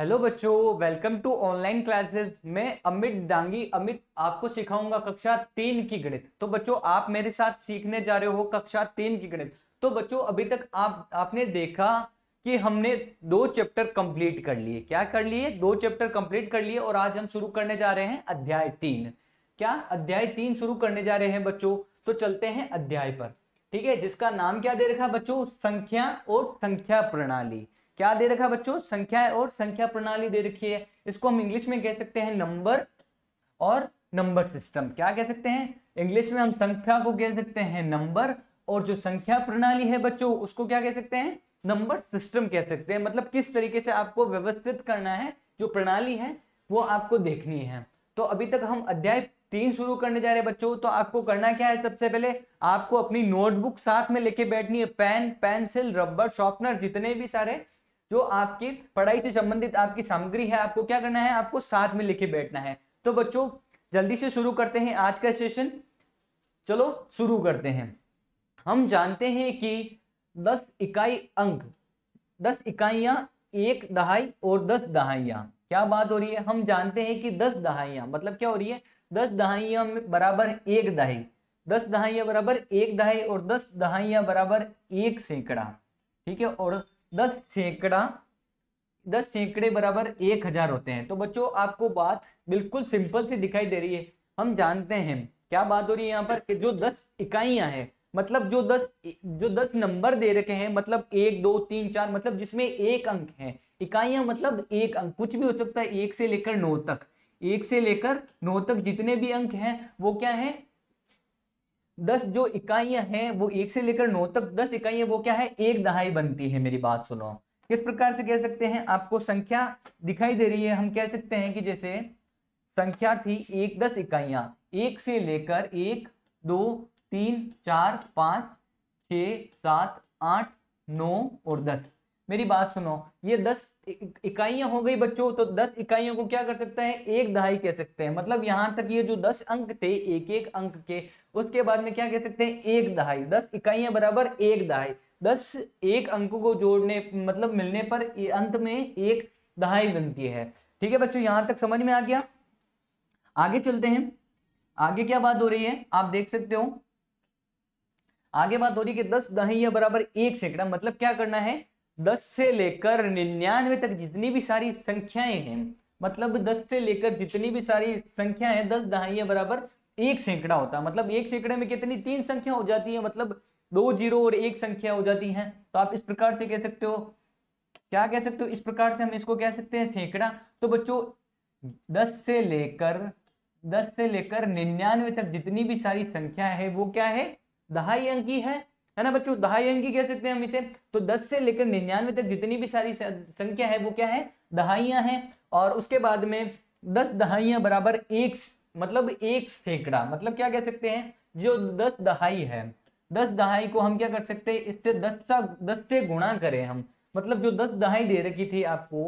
hello बच्चों welcome to online classes मैं अमित डांगी अमित आपको सिखाऊंगा कक्षा तीन की गणित तो बच्चों आप मेरे साथ सीखने जा रहे हो कक्षा तीन की गणित तो बच्चों अभी तक आप आपने देखा कि हमने दो चैप्टर कंप्लीट कर लिए क्या कर लिए दो चैप्टर कंप्लीट कर लिए और आज हम शुरू करने जा रहे हैं अध्याय तीन क्या अध्याय तीन शुरू करने जा रहे हैं बच्चों तो चलते हैं अध्याय पर ठीक है जिसका नाम क्या दे रखा बच्चों संख्या और संख्या प्रणाली क्या दे रखा है बच्चों संख्या और संख्या प्रणाली दे रखी है इसको हम इंग्लिश में कह सकते हैं नंबर और नंबर सिस्टम क्या कह सकते हैं इंग्लिश में हम संख्या को कह सकते हैं नंबर और जो संख्या प्रणाली है बच्चों उसको क्या कह सकते हैं नंबर सिस्टम कह सकते हैं मतलब किस तरीके से आपको व्यवस्थित करना है जो प्रणाली है वो आपको देखनी है तो अभी तक हम अध्याय तीन शुरू करने जा रहे हैं बच्चों तो आपको करना क्या है सबसे पहले आपको अपनी नोटबुक साथ में लेके बैठनी है पेन पेंसिल रबर शॉर्पनर जितने भी सारे जो आपकी पढ़ाई से संबंधित आपकी सामग्री है आपको क्या करना है आपको साथ में लिखे बैठना है तो बच्चों जल्दी से शुरू करते हैं आज का सेशन चलो शुरू करते हैं हम जानते हैं कि दस इकाई अंक दस इकाइयां एक दहाई और दस दहाइयां क्या बात हो रही है हम जानते हैं कि दस दहाइयां मतलब क्या हो रही है दस दहाइयां बराबर एक दहाई दस दहाइयां बराबर एक दहाई और दस दहाइयां बराबर एक सैकड़ा ठीक है और दस सैकड़ा दस सैकड़े बराबर एक हजार होते हैं तो बच्चों आपको बात बिल्कुल सिंपल से दिखाई दे रही है हम जानते हैं क्या बात हो रही है यहाँ पर कि जो दस इकाइयां हैं मतलब जो दस जो दस नंबर दे रखे हैं मतलब एक दो तीन चार मतलब जिसमें एक अंक है इकाइयां मतलब एक अंक कुछ भी हो सकता है एक से लेकर नौ तक एक से लेकर नौ तक जितने भी अंक हैं वो क्या है दस जो इकाइयां हैं वो एक से लेकर नौ तक दस इकाइयां वो क्या है एक दहाई बनती है मेरी बात सुनो किस प्रकार से कह सकते हैं आपको संख्या दिखाई दे रही है हम कह सकते हैं कि जैसे संख्या थी एक दस इकाइयां एक से लेकर एक दो तीन चार पांच छ सात आठ नौ और दस मेरी बात सुनो ये दस इकाइयां हो गई बच्चों तो दस इकाइयों को क्या कर सकते हैं एक दहाई कह सकते हैं मतलब यहां तक ये जो दस अंक थे एक एक अंक के उसके बाद में क्या कह सकते हैं एक दहाई दस इकाइयां बराबर एक दहाई दस एक अंक को जोड़ने मतलब मिलने पर अंत में एक दहाई बनती है ठीक है बच्चों यहां तक समझ में आ गया आगे चलते हैं आगे क्या बात हो रही है आप देख सकते हो आगे बात हो रही है कि दस दहाइया बराबर एक सैकड़ा मतलब क्या करना है दस से लेकर निन्यानवे तक जितनी भी सारी संख्याएं हैं मतलब दस से लेकर जितनी भी सारी संख्या है दस दहाइया बराबर एक सैकड़ा होता है मतलब एक सैकड़े में कितनी तीन संख्या हो जाती है मतलब दो जीरो और एक संख्या हो जाती है तो आप इस प्रकार से कह सकते हो क्या कह सकते हो इस प्रकार से हम इसको कह सकते हैं सैकड़ा तो बच्चों दस से लेकर दस से लेकर निन्यानवे तक जितनी भी सारी संख्या है वो क्या है दहाई अंकी है है ना बच्चों दहाई अंकी कह सकते हैं हम इसे तो दस से लेकर निन्यानवे तक जितनी भी सारी संख्या है वो क्या है दहाइयां हैं और उसके बाद में दस दहाइयां बराबर एक मतलब एक सैकड़ा मतलब क्या कह सकते हैं जो दस दहाई है दस दहाई को हम क्या कर सकते हैं इससे दस का दस से गुणा करें हम मतलब जो दस दहाई दे रखी थी आपको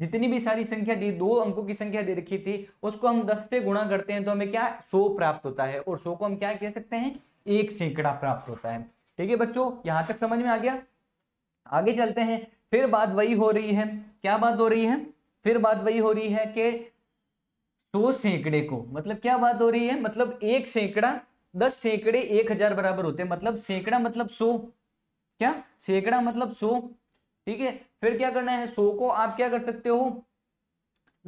जितनी भी सारी संख्या दी दो अंकों की संख्या दे रखी थी उसको हम दस से गुणा करते हैं तो हमें क्या सो प्राप्त होता है और सो को हम क्या कह सकते हैं एक सैकड़ा प्राप्त होता है ठीक है बच्चों यहां तक समझ में आ गया आगे चलते हैं फिर बात वही हो रही है क्या बात हो रही है फिर बात वही हो रही है कि सौ सैकड़े को मतलब क्या बात हो रही है मतलब एक सैकड़ा दस सैकड़े एक हजार बराबर होते हैं मतलब सैकड़ा मतलब सो क्या सैकड़ा मतलब सो ठीक है फिर क्या करना है सो को आप क्या कर सकते हो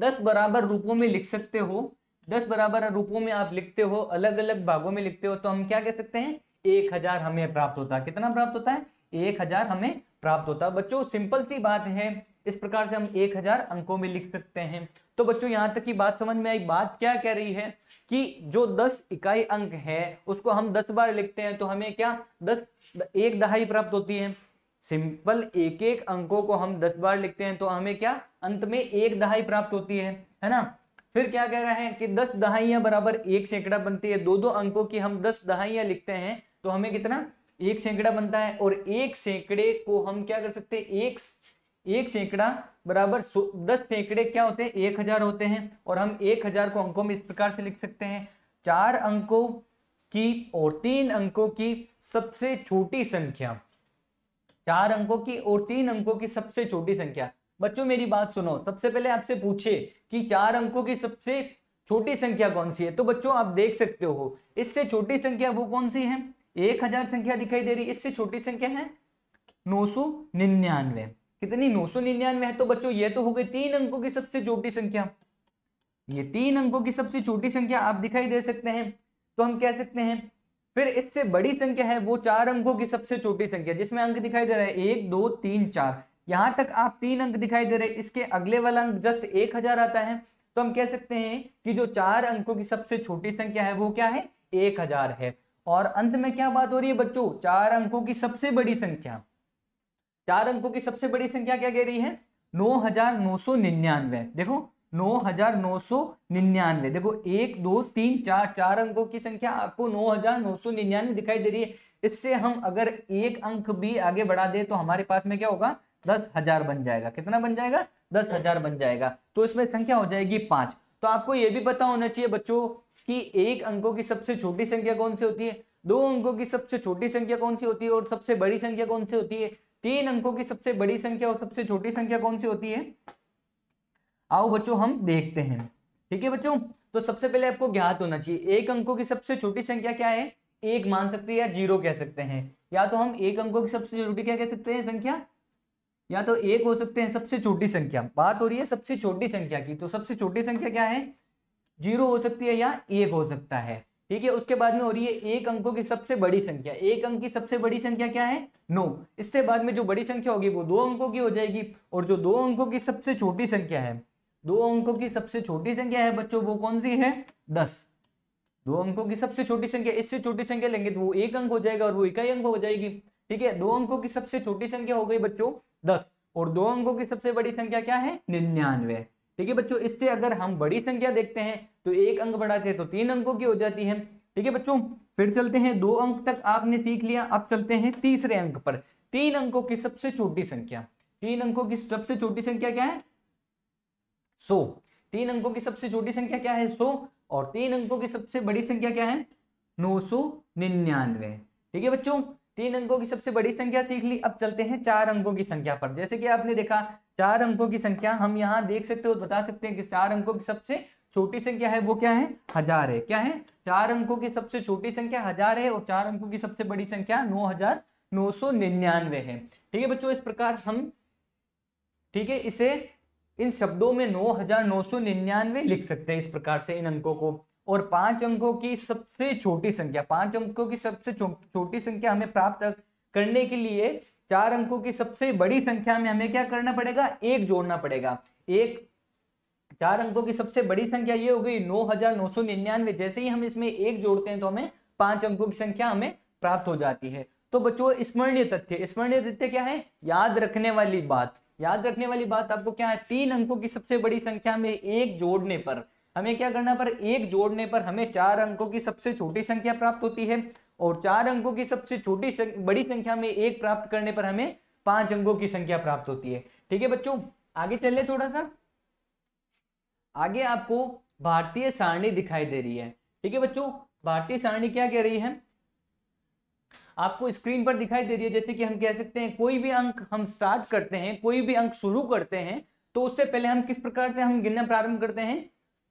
दस बराबर रूपों में लिख सकते हो दस बराबर रूपों में आप लिखते हो अलग अलग भागों में लिखते हो तो हम क्या कह सकते हैं एक हजार हमें प्राप्त होता है कितना प्राप्त होता है एक हजार हमें प्राप्त होता है बच्चों सिंपल सी बात है इस प्रकार से हम एक हजार अंकों में लिख सकते हैं तो बच्चों यहाँ तक की बात समझ में आई बात क्या कह रही है कि जो दस इकाई अंक है उसको हम दस बार लिखते हैं तो हमें क्या दस एक दहाई प्राप्त होती है सिंपल एक एक अंकों को हम दस बार लिखते हैं तो हमें क्या अंत में एक दहाई प्राप्त होती है है ना फिर क्या कह रहे हैं कि दस दहाइयां बराबर एक सैकड़ा बनती है दो दो अंकों की हम दस दहाइयां लिखते हैं तो हमें कितना एक सैकड़ा बनता है और एक सैकड़े को हम क्या कर सकते हैं एक एक सैकड़ा बराबर दस सैकड़े क्या होते हैं एक हजार होते हैं और हम एक हजार को अंकों में इस प्रकार से लिख सकते हैं चार अंकों की और तीन अंकों की सबसे छोटी संख्या चार अंकों की और तीन अंकों की सबसे छोटी संख्या बच्चों मेरी बात सुनो सबसे पहले आपसे पूछे कि चार अंकों की सबसे छोटी संख्या कौन सी है तो बच्चों आप देख सकते हो इससे छोटी संख्या वो कौन सी है एक हजार संख्या दिखाई दे रही इससे छोटी संख्या है नौ सौ निन्यानवे कितनी नौ सौ निन्यानवे है तो बच्चों ये तो हो गई तीन अंकों की सबसे छोटी संख्या ये तीन अंकों की सबसे छोटी संख्या आप दिखाई दे सकते हैं तो हम कह सकते हैं फिर इससे बड़ी संख्या है वो चार अंकों की सबसे छोटी संख्या जिसमें अंक दिखाई दे रहा है एक दो तीन चार यहां तक आप तीन अंक दिखाई दे रहे इसके अगले वाला अंक जस्ट एक हजार आता है तो हम कह सकते हैं कि जो चार अंकों की सबसे छोटी संख्या है वो क्या है एक हजार है और अंत में क्या बात हो रही है बच्चों चार अंकों की सबसे बड़ी संख्या चार अंकों की सबसे बड़ी संख्या क्या कह रही है नौ हजार नौ सौ निन्यानवे देखो नौ हजार नौ सौ निन्यानवे देखो एक दो तीन चार चार अंकों की संख्या आपको नौ हजार नौ सौ निन्यानवे दिखाई दे रही है इससे हम अगर एक अंक भी आगे बढ़ा दे तो हमारे पास में क्या होगा दस हजार बन जाएगा कितना बन जाएगा दस हजार बन जाएगा तो इसमें संख्या हो जाएगी पांच तो आपको यह भी पता होना चाहिए बच्चों कि एक अंकों की सबसे छोटी संख्या कौन सी होती है दो अंकों की सबसे छोटी संख्या कौन सी होती है और सबसे बड़ी संख्या कौन सी होती है तीन अंकों की सबसे बड़ी संख्या और सबसे छोटी संख्या कौन सी होती है आओ बच्चों हम देखते हैं ठीक है बच्चों तो सबसे पहले आपको ज्ञात होना चाहिए एक अंकों की सबसे छोटी संख्या क्या है एक मान सकते हैं या जीरो कह सकते हैं या तो हम एक अंकों की सबसे छोटी क्या कह सकते हैं संख्या या तो एक हो सकते हैं सबसे छोटी संख्या बात हो रही है सबसे छोटी संख्या की तो सबसे छोटी संख्या क्या है जीरो हो सकती है या एक हो सकता है ठीक है उसके बाद में हो रही है एक अंकों की सबसे बड़ी संख्या एक अंक की सबसे बड़ी संख्या क्या है नौ इससे बाद में जो बड़ी संख्या होगी वो दो अंकों की हो जाएगी और जो दो अंकों की सबसे छोटी संख्या है दो अंकों की सबसे छोटी संख्या है बच्चों वो कौन सी है दस दो अंकों की सबसे छोटी संख्या इससे छोटी संख्या लेंगे तो वो एक अंक हो जाएगा और वो इकाई अंक हो जाएगी ठीक है दो अंकों की सबसे छोटी संख्या हो गई बच्चों दस और दो अंकों की सबसे बड़ी संख्या क्या है निन्यानवे ठीक है बच्चों इससे अगर हम बड़ी संख्या देखते हैं तो एक अंक बढ़ाते हैं तो तीन अंकों की हो जाती है ठीक है बच्चों फिर चलते हैं दो अंक तक आपने सीख लिया अब चलते हैं तीसरे अंक पर तीन अंकों की सबसे छोटी संख्या तीन अंकों की सबसे छोटी संख्या क्या है सो तीन अंकों की सबसे छोटी संख्या क्या है सो और तीन अंकों की सबसे बड़ी संख्या क्या है नौ सौ निन्यानवे ठीक है बच्चों तीन अंकों की सबसे बड़ी संख्या सीख ली अब चलते हैं चार अंकों की संख्या पर जैसे कि आपने देखा चार अंकों की संख्या हम यहाँ देख सकते हो बता सकते हैं कि चार अंकों की सबसे छोटी संख्या है वो क्या है हजार है क्या है चार अंकों की सबसे छोटी संख्या हजार है और चार अंकों की सबसे बड़ी संख्या नौ हजार नौ सौ निन्यानवे है ठीक है बच्चों इस प्रकार हम ठीक है इसे इन शब्दों में नौ हजार नौ सौ निन्यानवे लिख सकते हैं इस प्रकार से इन अंकों को और पांच अंकों की सबसे छोटी संख्या पांच अंकों की सबसे छोटी संख्या हमें प्राप्त करने के लिए चार अंकों की सबसे बड़ी संख्या में हमें क्या करना पड़ेगा एक जोड़ना पड़ेगा एक चार अंकों की सबसे बड़ी संख्या ये हो गई नौ हजार नौ सौ निन्यानवे जैसे ही हम इसमें एक जोड़ते हैं तो हमें पांच अंकों की संख्या हमें प्राप्त हो जाती है तो बच्चों स्मरणीय तथ्य स्मरणीय तथ्य क्या है याद रखने वाली बात याद रखने वाली बात आपको क्या है तीन अंकों की सबसे बड़ी संख्या में एक जोड़ने पर हमें क्या करना पर एक जोड़ने पर हमें चार अंकों की सबसे छोटी संख्या प्राप्त होती है और चार अंकों की सबसे छोटी बड़ी संख्या में एक प्राप्त करने पर हमें पांच अंकों की संख्या प्राप्त होती है ठीक है बच्चों आगे ले थोड़ा सा आगे आपको भारतीय सारणी दिखाई दे रही है ठीक है बच्चों भारतीय सारणी क्या कह रही है आपको स्क्रीन पर दिखाई दे रही है जैसे कि हम कह सकते हैं कोई भी अंक हम स्टार्ट करते हैं कोई भी अंक शुरू करते हैं तो उससे पहले हम किस प्रकार से हम गिनना प्रारंभ करते हैं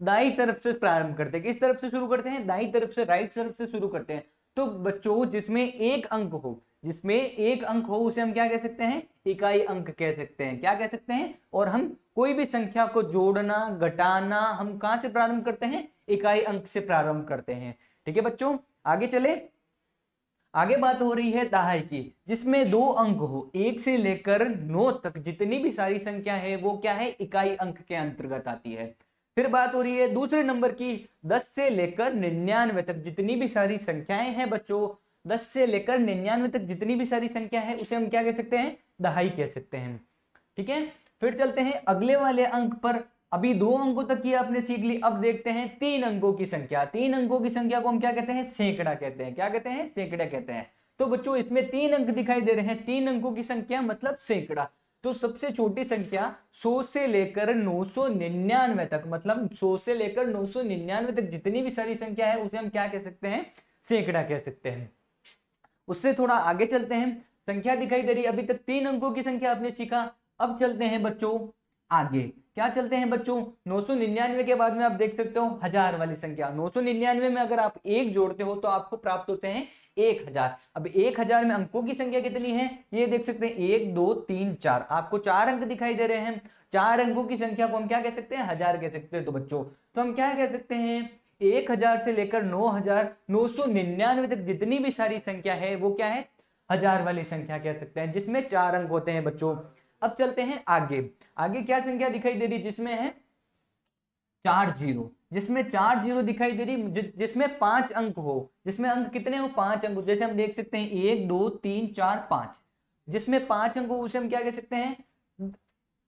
दाई तरफ से प्रारंभ करते हैं किस तरफ से शुरू करते हैं दाई तरफ से राइट तरफ से शुरू करते हैं तो बच्चों जिसमें एक अंक हो जिसमें एक अंक हो उसे हम क्या कह सकते हैं इकाई अंक कह सकते हैं क्या कह सकते हैं और हम कोई भी संख्या को जोड़ना घटाना हम कहां से प्रारंभ करते हैं इकाई अंक से प्रारंभ करते हैं ठीक है बच्चों आगे चले आगे बात हो रही है दहाई की जिसमें दो अंक हो एक से लेकर नौ तक जितनी भी सारी संख्या है वो क्या है इकाई अंक के अंतर्गत आती है फिर बात हो रही है दूसरे नंबर की दस से लेकर निन्यानवे तक जितनी भी सारी संख्याएं हैं बच्चों दस से लेकर निन्यानवे तक जितनी भी सारी संख्या है उसे हम क्या कह सकते हैं दहाई कह सकते हैं ठीक है फिर चलते हैं अगले वाले अंक पर अभी दो अंकों तक की आपने सीख ली अब देखते हैं तीन अंकों की संख्या तीन अंकों की संख्या को हम क्या कहते हैं सैकड़ा कहते हैं क्या कहते हैं सैकड़ा कहते हैं तो बच्चों इसमें तीन अंक दिखाई दे रहे हैं तीन अंकों की संख्या मतलब सैकड़ा तो सबसे छोटी संख्या 100 से लेकर 999 तक मतलब 100 से लेकर 999 तक जितनी भी सारी संख्या है उसे हम क्या कह सकते हैं सैकड़ा कह सकते हैं उससे थोड़ा आगे चलते हैं संख्या दिखाई दे रही अभी तक तीन अंकों की संख्या आपने सीखा अब चलते हैं बच्चों आगे क्या चलते हैं बच्चों 999 के बाद में आप देख सकते हो हजार वाली संख्या 999 में अगर आप एक जोड़ते हो तो आपको प्राप्त होते हैं एक हजार अब एक हजार में अंकों की संख्या कितनी है ये देख सकते हैं एक दो तीन चार आपको चार अंक दिखाई दे रहे हैं चार अंकों की संख्या को हम क्या कह सकते हैं हजार कह सकते हैं तो बच्चों तो हम क्या कह सकते हैं एक हजार से लेकर नौ हजार नौ सौ निन्यानवे तक जितनी भी सारी संख्या है वो क्या है हजार वाली संख्या कह सकते हैं जिसमें चार अंक होते हैं बच्चों अब चलते हैं आगे आगे क्या संख्या दिखाई दे रही जिसमें है चार जीरो जिसमें चार जीरो दिखाई दे रही जि, जिसमें पांच अंक हो जिसमें अंक कितने हो पांच अंक जैसे हम देख सकते हैं एक दो तीन चार पांच जिसमें पांच अंक हो उसे हम क्या कह सकते हैं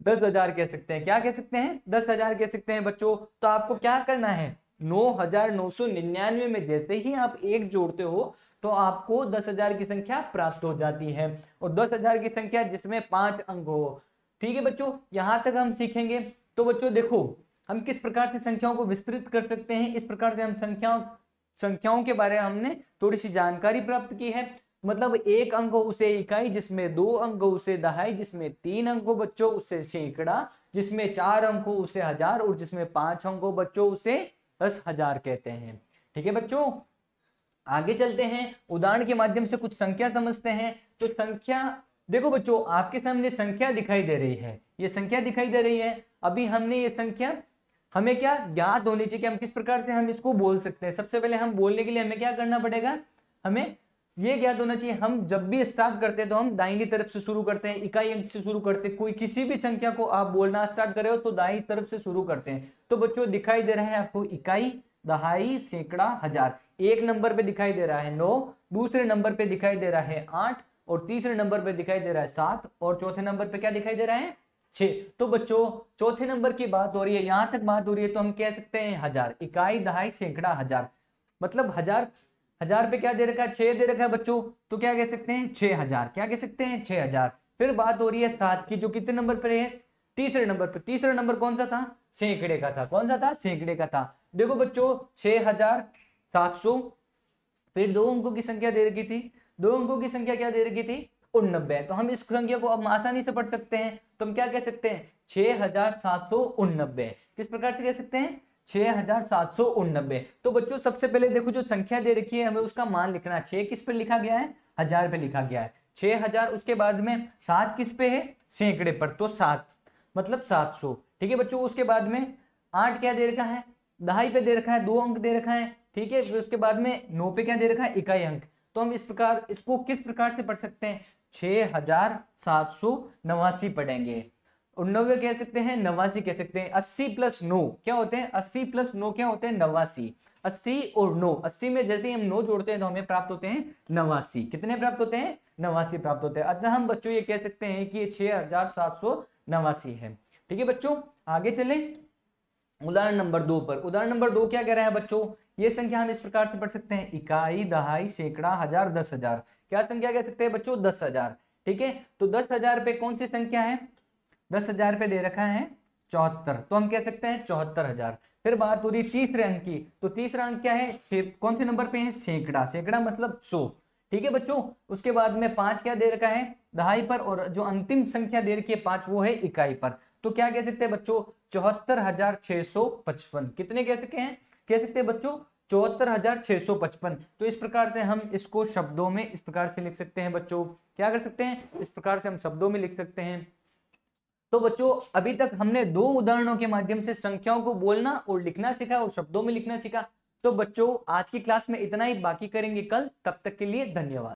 दस हजार कह सकते हैं क्या कह सकते हैं दस हजार कह सकते हैं बच्चों तो आपको क्या करना है नौ हजार नौ सौ निन्यानवे में जैसे ही आप एक जोड़ते हो तो आपको दस हजार की संख्या प्राप्त हो जाती है और दस हजार की संख्या जिसमें पांच अंक हो ठीक है बच्चों यहां तक हम सीखेंगे तो बच्चों देखो हम किस प्रकार से संख्याओं को विस्तृत कर सकते हैं इस प्रकार से हम संख्याओं संख्याओं के बारे में हमने थोड़ी सी जानकारी प्राप्त की है मतलब एक अंक उसे इकाई जिसमें दो अंक उसे दहाई जिसमें तीन अंक हो बच्चों उसे सैकड़ा जिसमें चार अंक हो उसे हजार और जिसमें पांच अंक हो बच्चों उसे दस हजार कहते हैं ठीक है बच्चों आगे चलते हैं उदाहरण के माध्यम से कुछ संख्या समझते हैं तो संख्या देखो बच्चों आपके सामने संख्या दिखाई दे रही है ये संख्या दिखाई दे रही है अभी हमने ये संख्या हमें क्या ज्ञात होनी चाहिए कि हम किस प्रकार से हम इसको बोल सकते हैं सबसे पहले हम बोलने के लिए हमें क्या करना पड़ेगा हमें ये ज्ञात होना चाहिए हम जब भी स्टार्ट करते हैं तो हम दाहिनी तरफ से शुरू करते हैं इकाई अंक से शुरू करते हैं कोई किसी भी संख्या को आप बोलना स्टार्ट करे हो तो दाहिनी तरफ से शुरू करते हैं तो बच्चों दिखाई दे रहा है आपको इकाई दहाई सैकड़ा हजार एक नंबर पे दिखाई दे रहा है नौ दूसरे नंबर पे दिखाई दे रहा है आठ और तीसरे नंबर पे दिखाई दे रहा है सात और चौथे नंबर पे क्या दिखाई दे रहा है छ तो बच्चों चौथे नंबर की बात हो रही है यहां तक बात हो रही है तो हम कह सकते हैं हजार इकाई दहाई सैकड़ा हजार मतलब हजार हजार पे क्या दे रखा है छह दे रखा है बच्चों तो क्या कह सकते हैं छह हजार क्या कह सकते हैं छह हजार फिर बात हो रही है सात की जो कितने नंबर पर है तीसरे नंबर पर तीसरा नंबर कौन सा था सैकड़े का था कौन सा था सैकड़े का था देखो बच्चों छह हजार सात सौ फिर दो अंकों की संख्या दे रखी थी दो अंकों की संख्या क्या दे रखी थी उन्नबे तो हम इस संख्या को अब आसानी से पढ़ सकते हैं तो हम क्या कह सकते हैं छह हजार सात सौ उन्नबे किस प्रकार से कह सकते हैं छह हजार सात सौ उन्नबे तो बच्चों सबसे पहले देखो जो संख्या दे रखी है हमें उसका मान लिखना छह किस पे लिखा गया है हजार पे लिखा गया है छह हजार उसके बाद में सात किस पे है सैकड़े पर तो सात मतलब सात सौ ठीक है बच्चों उसके बाद में आठ क्या दे रखा है दहाई पे दे रखा है दो अंक दे रखा है ठीक है फिर उसके बाद में नो पे क्या दे रखा है इकाई अंक तो हम इस प्रकार इसको किस प्रकार से पढ़ सकते हैं छः हजार सात सौ नवासी पढ़ेंगे और नब्बे कह सकते हैं नवासी कह सकते हैं अस्सी प्लस नौ क्या होते हैं अस्सी प्लस नौ क्या होते हैं नवासी अस्सी और नौ अस्सी में जैसे हम नौ जोड़ते हैं तो हमें प्राप्त होते हैं नवासी कितने प्राप्त होते हैं नवासी प्राप्त होते हैं अतः हम बच्चों ये कह सकते हैं कि ये छह हजार सात सौ नवासी है ठीक है बच्चों आगे चलें उदाहरण नंबर दो पर उदाहरण नंबर दो क्या कह रहा है बच्चों ये संख्या हम इस प्रकार से पढ़ सकते हैं इकाई दहाई सैकड़ा हजार दस हजार क्या संख्या कह सकते हैं बच्चों दस हजार ठीक है तो दस हजार पे कौन सी संख्या है दस हजार पे दे रखा है चौहत्तर तो हम कह सकते हैं चौहत्तर हजार फिर बात हो रही तीसरे अंक की तो तीसरा अंक क्या है कौन से नंबर पे है सैकड़ा सैकड़ा मतलब सौ ठीक है बच्चों उसके बाद में पांच क्या दे रखा है दहाई पर और जो अंतिम संख्या दे रखी है पांच वो है इकाई पर तो क्या कह सकते हैं बच्चों चौहत्तर हजार छह सौ पचपन कितने कह सकते हैं कह सकते हैं बच्चों चौहत्तर हजार छह सौ पचपन तो इस प्रकार से हम इसको शब्दों में इस प्रकार से लिख सकते हैं बच्चों क्या कर सकते हैं इस प्रकार से हम शब्दों में लिख सकते हैं तो बच्चों अभी तक हमने दो उदाहरणों के माध्यम से संख्याओं को बोलना और लिखना सीखा और शब्दों में लिखना सीखा तो बच्चों आज की क्लास में इतना ही बाकी करेंगे कल तब तक के लिए धन्यवाद